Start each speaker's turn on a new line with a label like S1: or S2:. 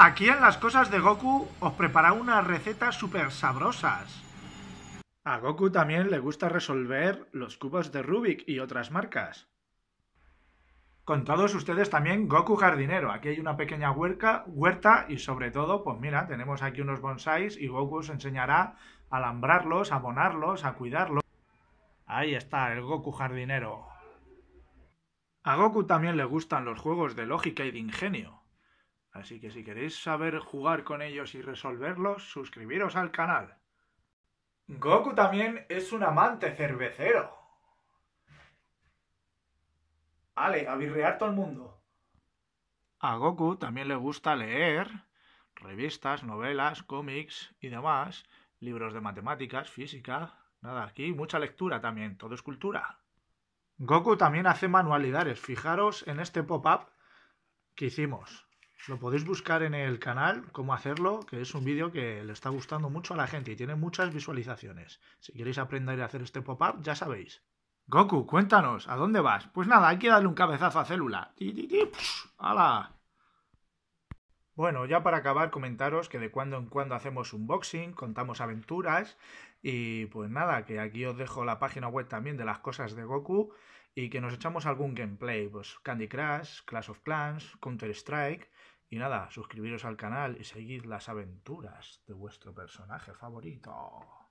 S1: Aquí en las cosas de Goku os prepara unas recetas súper sabrosas. A Goku también le gusta resolver los cubos de Rubik y otras marcas. Con todos ustedes también Goku jardinero. Aquí hay una pequeña huerta y sobre todo, pues mira, tenemos aquí unos bonsáis y Goku os enseñará a alambrarlos, a abonarlos, a cuidarlos. Ahí está el Goku jardinero. A Goku también le gustan los juegos de lógica y de ingenio. Así que si queréis saber jugar con ellos y resolverlos, suscribiros al canal. Goku también es un amante cervecero. Ale, a virrear todo el mundo. A Goku también le gusta leer revistas, novelas, cómics y demás, libros de matemáticas, física, nada, aquí mucha lectura también, todo es cultura. Goku también hace manualidades, fijaros en este pop-up que hicimos. Lo podéis buscar en el canal, cómo hacerlo, que es un vídeo que le está gustando mucho a la gente y tiene muchas visualizaciones. Si queréis aprender a hacer este pop-up, ya sabéis. Goku, cuéntanos, ¿a dónde vas? Pues nada, hay que darle un cabezazo a Célula. ¡Hala! Bueno, ya para acabar comentaros que de cuando en cuando hacemos unboxing, contamos aventuras y pues nada, que aquí os dejo la página web también de las cosas de Goku y que nos echamos algún gameplay, pues Candy Crush, Clash of Clans, Counter Strike y nada, suscribiros al canal y seguid las aventuras de vuestro personaje favorito.